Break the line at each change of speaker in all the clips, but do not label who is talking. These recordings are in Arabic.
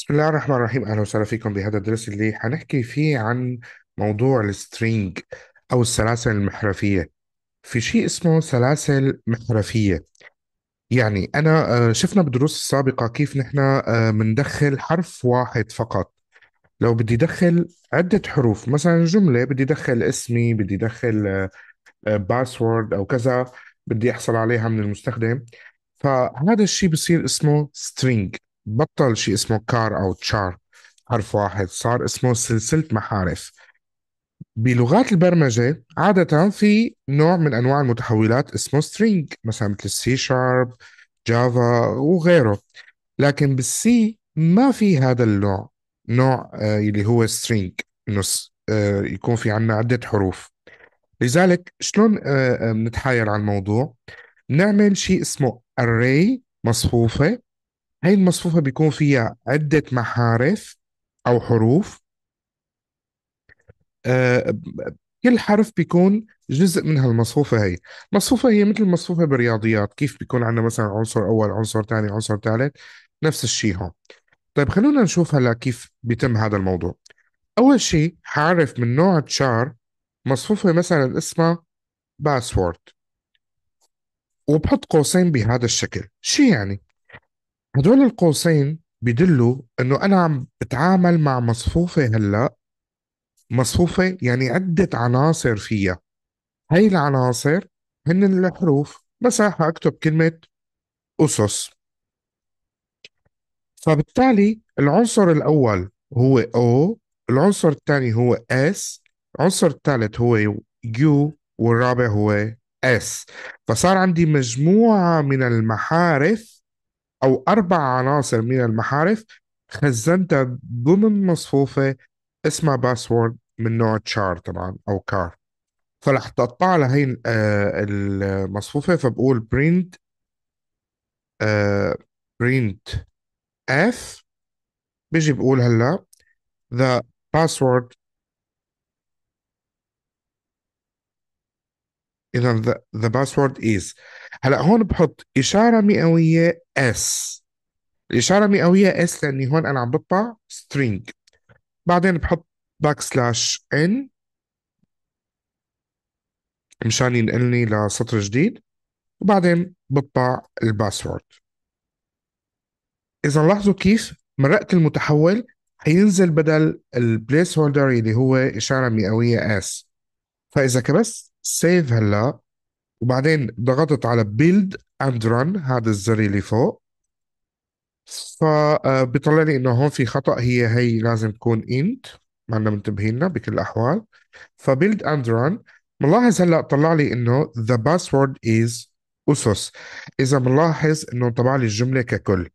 بسم الله الرحمن الرحيم اهلا وسهلا فيكم بهذا الدرس اللي حنحكي فيه عن موضوع السترينج او السلاسل المحرفيه في شيء اسمه سلاسل محرفيه يعني انا آه، شفنا بالدروس السابقه كيف نحن آه، بندخل حرف واحد فقط لو بدي ادخل عده حروف مثلا جمله بدي ادخل اسمي بدي ادخل باسورد آه، او كذا بدي احصل عليها من المستخدم فهذا الشيء بصير اسمه سترينج بطل شيء اسمه كار او تشار حرف واحد صار اسمه سلسله محارف بلغات البرمجة عادة في نوع من أنواع المتحولات اسمه سترينج مثلا مثل السي شارب جافا وغيره لكن بالسي ما في هذا النوع نوع آه، اللي هو سترينج انه آه، يكون في عنا عدة حروف لذلك شلون بنتحايل آه، على الموضوع نعمل شيء اسمه array مصفوفة هاي المصفوفة بيكون فيها عدة محارف أو حروف آه كل حرف بيكون جزء من هالمصفوفة هي المصفوفة هي مثل المصفوفة بالرياضيات كيف بيكون عندنا مثلا عنصر أول عنصر ثاني عنصر ثالث نفس الشيء هون طيب خلونا نشوف هلا كيف بيتم هذا الموضوع أول شيء حعرف من نوع تشار مصفوفة مثلا اسمها باسورد وبحط قوسين بهذا الشكل شو يعني هدول القوسين بيدلوا انه انا عم بتعامل مع مصفوفه هلا مصفوفه يعني عده عناصر فيها هاي العناصر هن الحروف مساحه اكتب كلمه اسس فبالتالي العنصر الاول هو او العنصر الثاني هو اس العنصر الثالث هو يو والرابع هو اس فصار عندي مجموعه من المحارف أو أربع عناصر من المحارف خزنتها ضمن مصفوفة اسمها باسورد من نوع تشار طبعا أو كار فرح تقطع لهي هاي آه، المصفوفة فبقول print آه، print اف بيجي بقول هلا the password اذا ذا باسورد از هلا هون بحط اشاره مئويه اس الاشاره مئويه اس لاني هون انا عم بطبع string بعدين بحط باك سلاش ان مشان ينقلني لسطر جديد وبعدين بطبع الباسورد اذا لاحظوا كيف مرقت المتحول حينزل بدل البليس هولدر اللي هو اشاره مئويه اس فاذا كبست سيف هلا وبعدين ضغطت على بيلد اند رن هذا الزر اللي فوق فبيطلع آه، لي انه هون في خطا هي هي لازم تكون انت ما عندنا منتبهين لنا بكل الاحوال فبيلد اند رن ملاحظ هلا طلع لي انه ذا باسورد از اسس اذا ملاحظ انه طبع لي الجمله ككل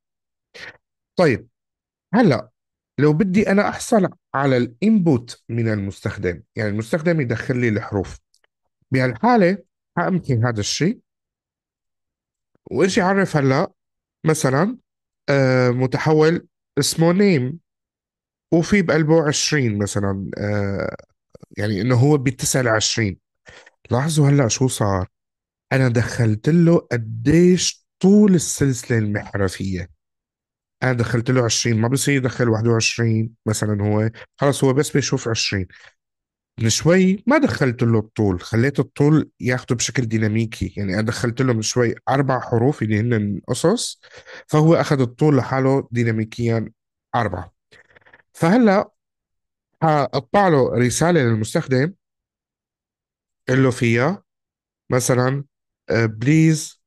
طيب هلا لو بدي انا احصل على الانبوت من المستخدم يعني المستخدم يدخل لي الحروف بهالحالة حأمكن هذا الشيء واجي عرف هلا مثلا آه متحول اسمه نيم وفي بقلبه 20 مثلا آه يعني انه هو بيتسع ب 20 لاحظوا هلا شو صار انا دخلت له قديش طول السلسله المحرفيه انا دخلت له 20 ما بصير يدخل 21 مثلا هو خلص هو بس بيشوف 20 من شوي ما دخلت له الطول خليت الطول ياخده بشكل ديناميكي يعني انا دخلت له من شوي اربع حروف اللي هن قصص فهو اخذ الطول لحاله ديناميكيا اربعه فهلا هقطع له رساله للمستخدم قال له فيها مثلا بليز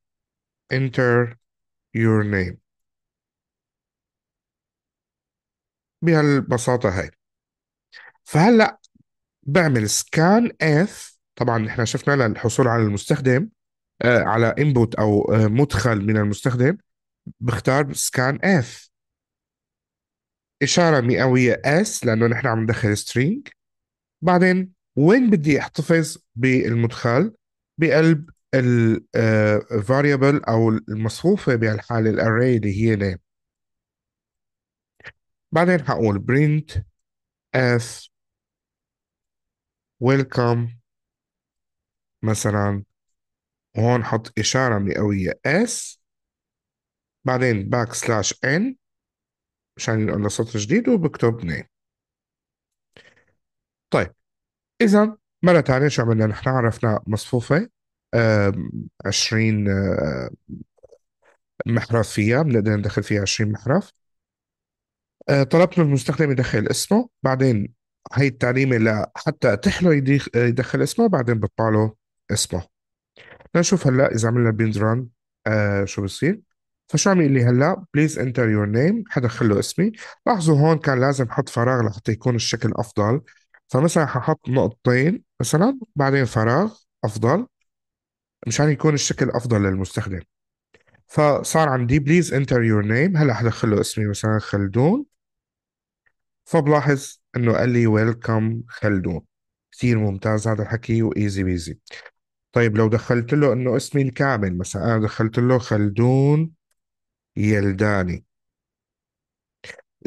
انتر يور نيم بهالبساطه هاي فهلا بعمل سكان اف طبعا احنا شفنا للحصول على المستخدم آه، على انبوت او آه، مدخل من المستخدم بختار سكان اف اشاره مئويه اس لانه نحن عم ندخل سترينج بعدين وين بدي احتفظ بالمدخل بقلب آه، variable او المصفوفه بهالحاله array اللي هي name بعدين حقول print f ويلكم مثلا وهون حط إشارة مئوية S بعدين باك سلاش N مشان ينقل لسطر جديد وبكتب نيم طيب إذا مرة تانية شو عملنا نحن عرفنا مصفوفة عشرين محرف فيها بنقدر ندخل فيها 20 محرف آه، طلبت من المستخدم يدخل اسمه بعدين هي التعليمه لحتى تحلو يدخل اسمه بعدين بطبع له اسمه لنشوف هلا اذا عملنا بيند ران آه شو بصير فشو عم يقول لي هلا بليز انتر يور نيم حدخل له اسمي لاحظوا هون كان لازم احط فراغ لحتى يكون الشكل افضل فمثلا ححط نقطتين مثلا بعدين فراغ افضل مشان يكون الشكل افضل للمستخدم فصار عندي بليز انتر يور نيم هلا حدخل له اسمي مثلا خلدون فبلاحظ انه قال لي ويلكم خلدون كثير ممتاز هذا الحكي وايزي بيزي طيب لو دخلت له انه اسمي الكامل مثلا انا دخلت له خلدون يلداني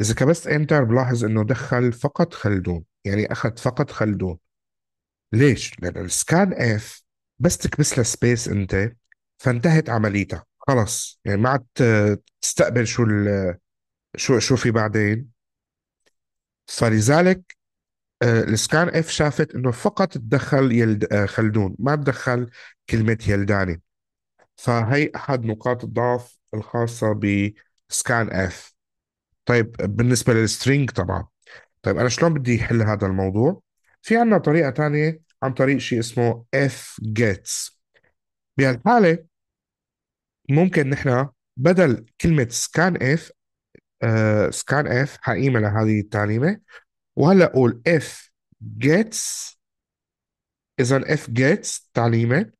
اذا كبست انتر بلاحظ انه دخل فقط خلدون يعني اخذ فقط خلدون ليش؟ لان السكان اف بس تكبس لها سبيس انت فانتهت عمليتها خلص يعني ما عاد تستقبل شو شو شو في بعدين فلذلك آه، السكان اف شافت انه فقط تدخل يلد آه، خلدون ما تدخل كلمه يلداني فهي احد نقاط الضعف الخاصه بسكان اف طيب بالنسبه للسترينج طبعا طيب انا شلون بدي احل هذا الموضوع في عندنا طريقه ثانيه عن طريق شيء اسمه اف جيتس بهالحاله ممكن نحن بدل كلمه سكان اف سكان آه، اف حقيمة لهذه التعليمة وهلا قول اف جيتس اذا اف جيتس تعليمة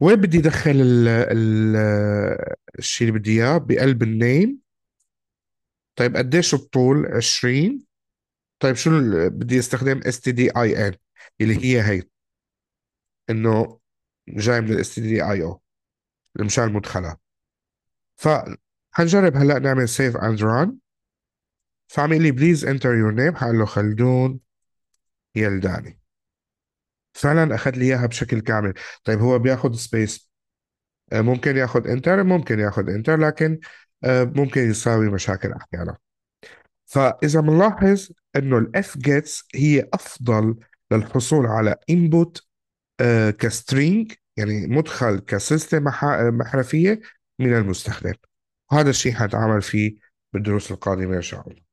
وين بدي ادخل الشيء اللي بدي اياه بقلب النيم طيب قديش الطول 20 طيب شو بدي استخدم اس تي دي اي ان اللي هي هي انه جاي من الاس تي دي اي او المشان المدخله ف حنجرب هلا نعمل سيف اند ران فعم لي بليز انتر يور نيم حقول له خلدون يلداني فعلا اخذ لي اياها بشكل كامل طيب هو بياخذ سبيس آه، ممكن ياخذ انتر ممكن ياخذ انتر لكن آه، ممكن يساوي مشاكل احيانا فاذا بنلاحظ انه الاف جيتس هي افضل للحصول على انبوت آه، كسترينج يعني مدخل كسلسله محرفيه من المستخدم وهذا الشيء حنتعامل فيه بالدروس القادمة إن شاء الله